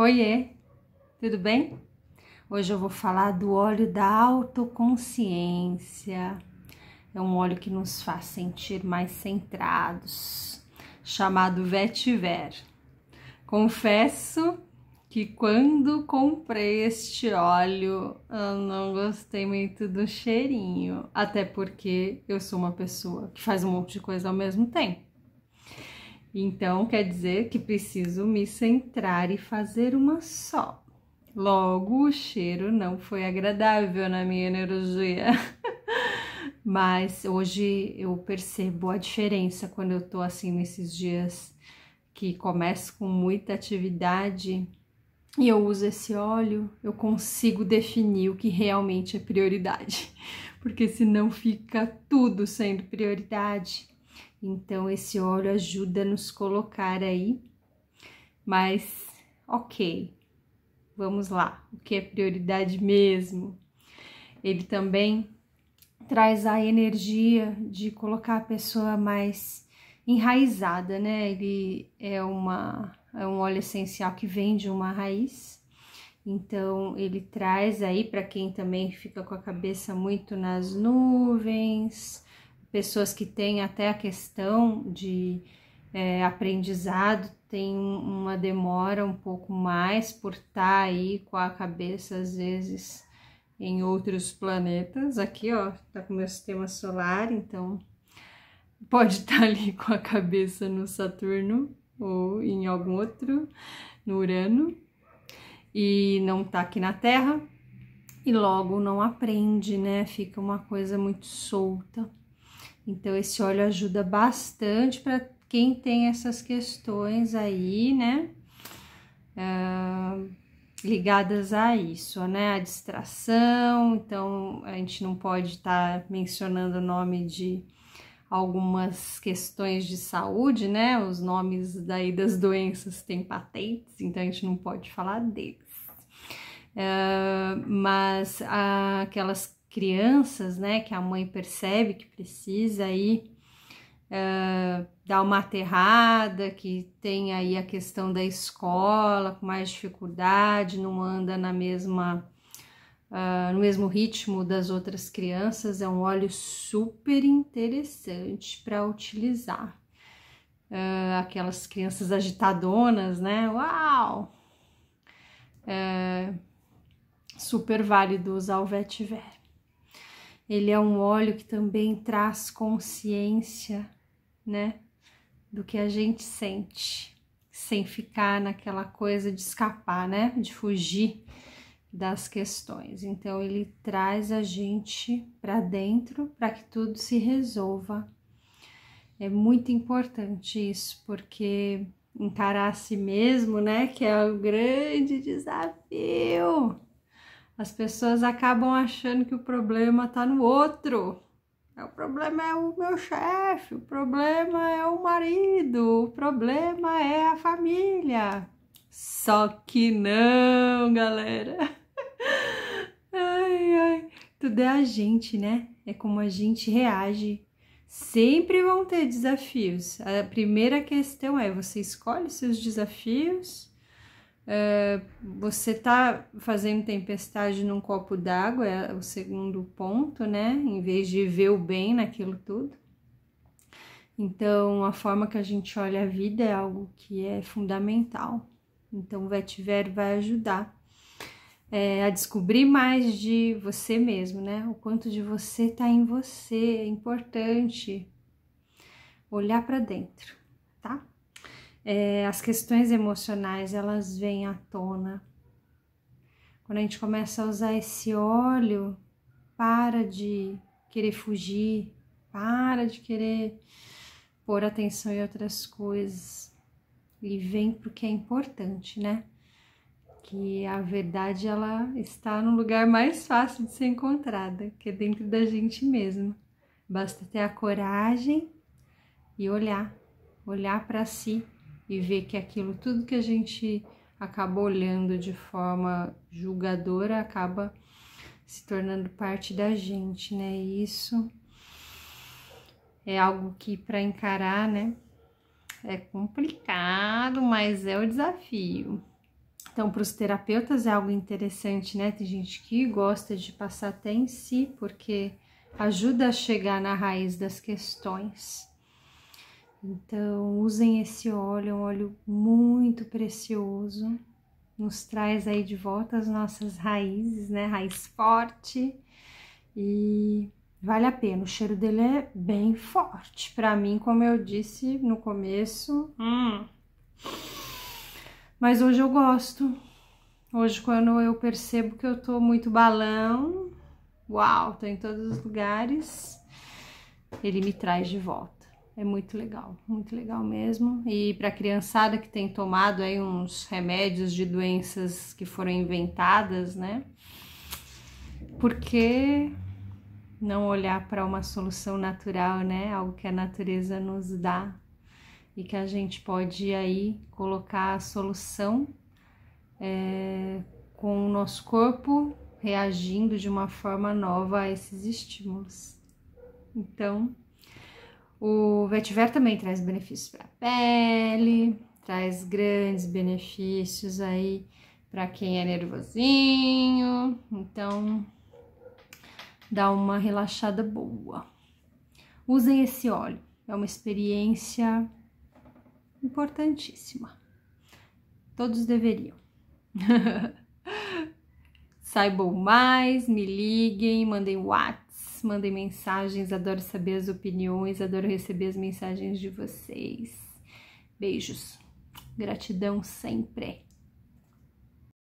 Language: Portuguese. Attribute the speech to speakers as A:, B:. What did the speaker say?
A: Oiê, tudo bem? Hoje eu vou falar do óleo da autoconsciência. É um óleo que nos faz sentir mais centrados, chamado Vetiver. Confesso que quando comprei este óleo, eu não gostei muito do cheirinho, até porque eu sou uma pessoa que faz um monte de coisa ao mesmo tempo. Então, quer dizer que preciso me centrar e fazer uma só. Logo, o cheiro não foi agradável na minha energia. Mas hoje eu percebo a diferença quando eu tô assim nesses dias que começo com muita atividade e eu uso esse óleo, eu consigo definir o que realmente é prioridade, porque senão fica tudo sendo prioridade. Então, esse óleo ajuda a nos colocar aí. Mas, ok, vamos lá. O que é prioridade mesmo? Ele também traz a energia de colocar a pessoa mais enraizada, né? Ele é, uma, é um óleo essencial que vem de uma raiz. Então, ele traz aí para quem também fica com a cabeça muito nas nuvens, pessoas que têm até a questão de é, aprendizado tem uma demora um pouco mais por estar tá aí com a cabeça às vezes em outros planetas. Aqui, ó, tá com meu sistema solar, então pode estar tá ali com a cabeça no Saturno ou em algum outro, no Urano, e não tá aqui na Terra. E logo não aprende, né? Fica uma coisa muito solta. Então, esse óleo ajuda bastante para quem tem essas questões aí, né? Uh, ligadas a isso, né? A distração. Então, a gente não pode estar tá mencionando o nome de algumas questões de saúde, né? Os nomes daí das doenças têm patentes, então a gente não pode falar deles. Uh, mas uh, aquelas crianças, né, que a mãe percebe que precisa aí uh, dar uma aterrada, que tem aí a questão da escola com mais dificuldade, não anda na mesma uh, no mesmo ritmo das outras crianças, é um óleo super interessante para utilizar. Uh, aquelas crianças agitadonas, né? Uau! super válido usar o vetiver. Ele é um óleo que também traz consciência, né, do que a gente sente, sem ficar naquela coisa de escapar, né, de fugir das questões. Então ele traz a gente para dentro para que tudo se resolva. É muito importante isso, porque encarar a si mesmo, né, que é o grande desafio as pessoas acabam achando que o problema está no outro. É, o problema é o meu chefe, o problema é o marido, o problema é a família. Só que não, galera. Ai, ai. Tudo é a gente, né? É como a gente reage. Sempre vão ter desafios. A primeira questão é: você escolhe seus desafios ah, você tá fazendo tempestade num copo d'água, é o segundo ponto, né? Em vez de ver o bem naquilo tudo. Então, a forma que a gente olha a vida é algo que é fundamental. Então, o vetiver vai ajudar é, a descobrir mais de você mesmo, né? O quanto de você está em você, é importante olhar para dentro, tá? é, as questões emocionais elas vêm à tona. Quando a gente começa a usar esse óleo, para de querer fugir, para de querer pôr atenção em outras coisas e vem porque que é importante, né? Que a verdade ela está no lugar mais fácil de ser encontrada, que é dentro da gente mesmo. Basta ter a coragem e olhar, olhar para si e ver que aquilo, tudo que a gente acaba olhando de forma julgadora, acaba se tornando parte da gente, né? E isso é algo que para encarar, né? É complicado, mas é o desafio. Então, para os terapeutas é algo interessante, né? Tem gente que gosta de passar até em si, porque ajuda a chegar na raiz das questões. Então, usem esse óleo, é um óleo muito precioso, nos traz aí de volta as nossas raízes, né? Raiz forte e vale a pena. O cheiro dele é bem forte. Para mim, como eu disse no começo, hum. mas hoje eu gosto. Hoje, quando eu percebo que eu tô muito balão, uau, tô em todos os lugares, ele me traz de volta. É muito legal, muito legal mesmo. E para a criançada que tem tomado aí uns remédios de doenças que foram inventadas, né? Porque não olhar para uma solução natural, né? Algo que a natureza nos dá e que a gente pode aí colocar a solução é, com o nosso corpo reagindo de uma forma nova a esses estímulos. Então, o vetiver também traz benefícios para a pele, traz grandes benefícios aí para quem é nervosinho, então dá uma relaxada boa. Usem esse óleo, é uma experiência importantíssima. Todos deveriam. Saibam mais, me liguem, mandem WhatsApp mandem mensagens, adoro saber as opiniões, adoro receber as mensagens de vocês. Beijos. Gratidão sempre.